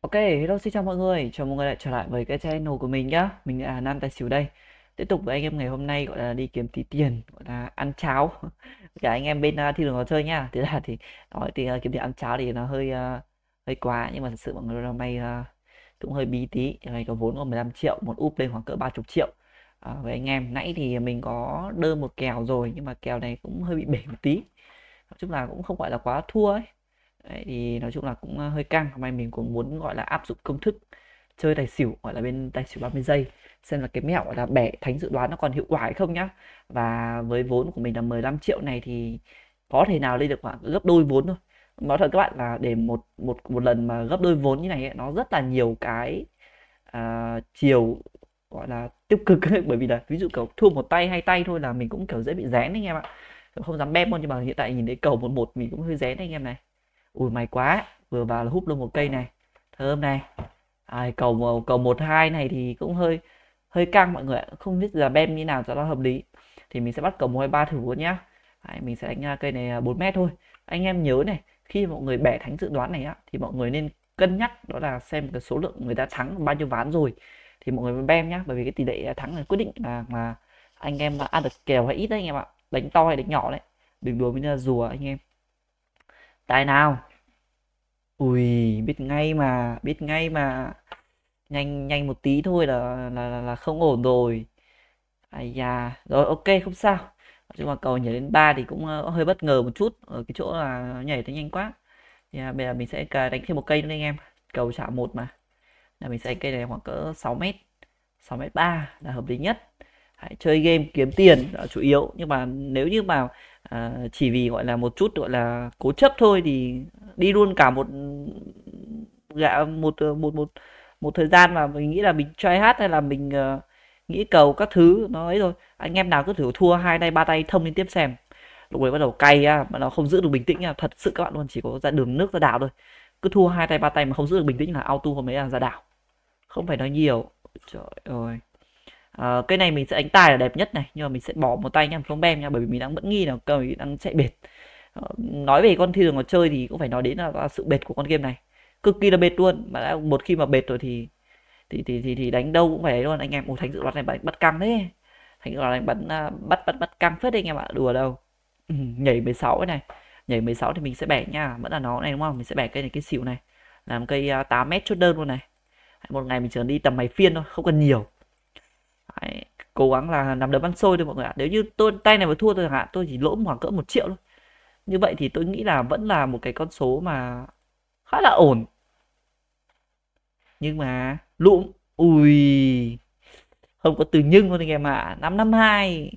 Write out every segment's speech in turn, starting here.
Ok, hello xin chào mọi người, chào mừng người lại trở lại với cái channel của mình nhá Mình là Nam Tài Xỉu đây Tiếp tục với anh em ngày hôm nay gọi là đi kiếm tí tiền, gọi là ăn cháo Cả anh em bên uh, thi đường có chơi nha Thế là thì nói thì uh, kiếm tiền ăn cháo thì nó hơi uh, hơi quá Nhưng mà thật sự mọi người hôm nay uh, cũng hơi bí tí Ngày có vốn có 15 triệu, một úp lên khoảng cỡ 30 triệu à, Với anh em, nãy thì mình có đơn một kèo rồi Nhưng mà kèo này cũng hơi bị bể một tí Nói chung là cũng không phải là quá thua ấy Đấy, thì nói chung là cũng à, hơi căng hôm nay mình cũng muốn gọi là áp dụng công thức chơi tài xỉu gọi là bên tài xỉu 30 giây xem là cái mẹo gọi là bẻ thánh dự đoán nó còn hiệu quả hay không nhá và với vốn của mình là 15 triệu này thì có thể nào lên được khoảng gấp đôi vốn thôi nói thật các bạn là để một một một lần mà gấp đôi vốn như này ấy, nó rất là nhiều cái uh, chiều gọi là tiêu cực bởi vì là ví dụ cầu thua một tay hai tay thôi là mình cũng kiểu dễ bị rén đấy anh em ạ không dám bet luôn nhưng mà hiện tại nhìn thấy cầu một một mình cũng hơi rén đấy anh em này ui may quá vừa vào là hút luôn một cây này thơm này à, cầu cầu một hai này thì cũng hơi hơi căng mọi người ạ không biết là bem như nào cho nó hợp lý thì mình sẽ bắt cầu một hai ba thử luôn nhá Đấy, mình sẽ đánh à, cây này 4 à, mét thôi anh em nhớ này khi mọi người bẻ thánh dự đoán này á thì mọi người nên cân nhắc đó là xem cái số lượng người ta thắng bao nhiêu ván rồi thì mọi người bem nhá bởi vì cái tỷ lệ à, thắng là quyết định là mà anh em ăn được kèo hay ít đấy anh em ạ đánh to hay đánh nhỏ đấy đừng đùa với rùa anh em tài nào ui biết ngay mà biết ngay mà nhanh nhanh một tí thôi là là là, là không ổn rồi ai da rồi ok không sao chứ mà cầu nhảy đến 3 thì cũng uh, hơi bất ngờ một chút ở cái chỗ là nhảy tới nhanh quá thì yeah, à, bây giờ mình sẽ à, đánh thêm một cây nữa anh em cầu chạm một mà là mình sẽ cây này khoảng cỡ 6 mét 6 mét 3 là hợp lý nhất hãy chơi game kiếm tiền là chủ yếu nhưng mà nếu như mà à, chỉ vì gọi là một chút gọi là cố chấp thôi thì đi luôn cả một gạ một ờ, một một một thời gian mà mình nghĩ là mình chơi hát hay là mình uh, nghĩ cầu các thứ nó ấy rồi anh em nào cứ thử thua hai tay ba tay thông lên tiếp xem lúc ấy bắt đầu cay á mà nó không giữ được bình tĩnh à thật sự các bạn luôn chỉ có ra đường nước ra đảo thôi cứ thua hai tay ba tay mà không giữ được bình tĩnh là auto hôm ấy là ra đảo không phải nói nhiều trời ơi à, cái này mình sẽ đánh tài là đẹp nhất này nhưng mà mình sẽ bỏ một tay nhằm xuống bem nha bởi vì mình đang vẫn nghi là cờ đang chạy bệt à, nói về con thi đường ngọt chơi thì cũng phải nói đến là, là sự bệt của con game này cực kỳ là bệt luôn mà đã một khi mà bệt rồi thì thì thì thì, thì đánh đâu cũng phải luôn anh em một thánh dự đoán này bắt căng đấy thánh dự luật này bắn à, bắt bắt bắt căng phết đấy anh em ạ đùa đâu ừ, nhảy 16 ấy này nhảy 16 thì mình sẽ bẻ nha vẫn là nó này đúng không mình sẽ bẻ cây này cái xỉu này làm cây 8 à, mét chốt đơn luôn này một ngày mình chỉ cần đi tầm máy phiên thôi không cần nhiều Đấy, cố gắng là nằm đấm ăn xôi thôi mọi người ạ nếu như tôi tay này mà thua tôi chẳng hạn tôi chỉ lỗ khoảng cỡ một triệu thôi như vậy thì tôi nghĩ là vẫn là một cái con số mà khá là ổn nhưng mà lụm ui không có từ nhưng luôn anh em ạ à. 552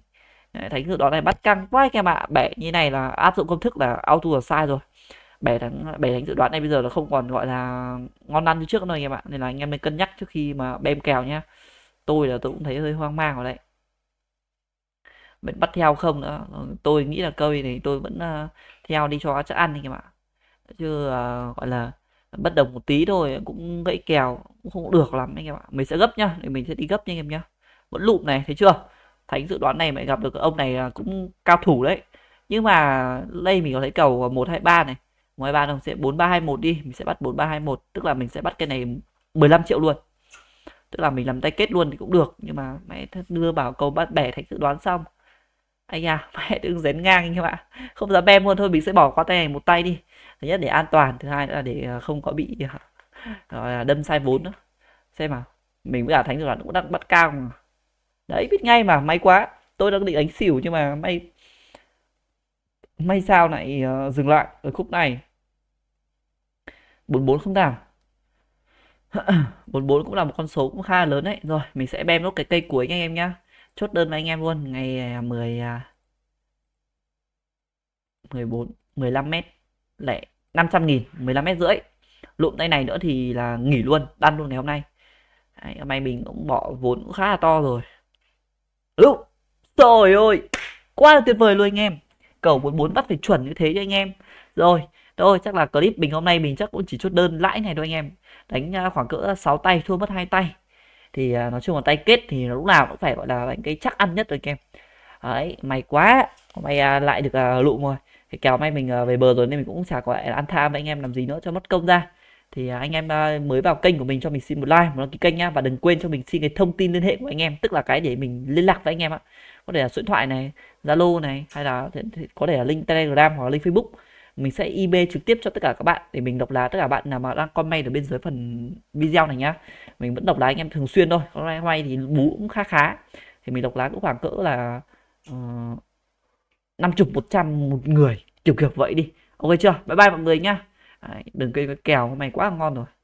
thánh dự đoán này bắt căng quá anh em ạ bẻ như này là áp dụng công thức là auto là sai rồi bẻ thắng bẻ thánh dự đoán này bây giờ là không còn gọi là ngon ăn như trước nữa anh em ạ nên là anh em nên cân nhắc trước khi mà bem kèo nhé tôi là tôi cũng thấy hơi hoang mang ở đấy mình bắt theo không nữa tôi nghĩ là cây thì tôi vẫn uh, ờ, theo đi cho chắc ăn thì các bạn chứ uh, gọi là bất đồng một tí thôi cũng gãy kèo cũng không được lắm anh em ạ mình sẽ gấp nhá thì mình sẽ đi gấp nha anh em nhá vẫn lụm này thấy chưa thánh dự đoán này mày gặp được ông này cũng cao thủ đấy nhưng mà đây mình có thấy cầu một hai ba này một hai ba không sẽ bốn ba hai một đi mình sẽ bắt bốn ba hai một tức là mình sẽ bắt cái này 15 triệu luôn tức là mình làm tay kết luôn thì cũng được nhưng mà mẹ đưa bảo cầu bắt bẻ thành dự đoán xong anh à mẹ đừng dén ngang anh em ạ không dám bem luôn thôi mình sẽ bỏ qua tay này một tay đi thứ nhất để an toàn thứ hai là để ờ, không có bị ờ, đâm sai vốn nữa xem mà mình với cả thánh dự đoán cũng đang bắt cao mà. đấy biết ngay mà may quá tôi đang định đánh xỉu nhưng mà may may sao lại ờ, dừng lại ở khúc này bốn bốn không giảm 44 cũng là một con số cũng khá là lớn đấy rồi mình sẽ bem nốt cái cây cuối nha anh em nhá chốt đơn với anh em luôn ngày 10 14 15 mét lẻ 500 nghìn 15 mét rưỡi lụm tay này nữa thì là nghỉ luôn đăn luôn ngày hôm nay Đấy, hôm nay mình cũng bỏ vốn cũng khá là to rồi lúc trời ơi quá là tuyệt vời luôn anh em cầu 44 bắt phải chuẩn như thế cho anh em rồi thôi chắc là clip mình hôm nay mình chắc cũng chỉ chốt đơn lãi này thôi anh em đánh khoảng cỡ 6 tay thua mất hai tay thì à, nói chung là tay kết thì lúc nào cũng phải gọi là đánh cái chắc ăn nhất rồi anh em đấy may quá may à, lại được à, lụm rồi cái kèo may mình à, về bờ rồi nên mình cũng chả có lại ăn tham với anh em làm gì nữa cho mất công ra thì anh em mới vào kênh của mình cho mình xin một like một đăng ký kênh nhá và đừng quên cho mình xin cái thông tin liên hệ của anh em tức là cái để mình liên lạc với anh em ạ có thể là số điện thoại này zalo này hay là có thể là link telegram hoặc là link facebook mình sẽ ib trực tiếp cho tất cả các bạn để mình đọc lá tất cả bạn nào mà đang comment ở bên dưới phần video này nhá mình vẫn đọc lá anh em thường xuyên thôi hôm nay, hôm thì bú cũng khá khá thì mình đọc lá cũng khoảng cỡ là ờ, năm chục một trăm một người kiểu kiểu vậy đi ok chưa bye bye mọi người nhá Đấy, đừng cây kèo hôm nay quá ngon rồi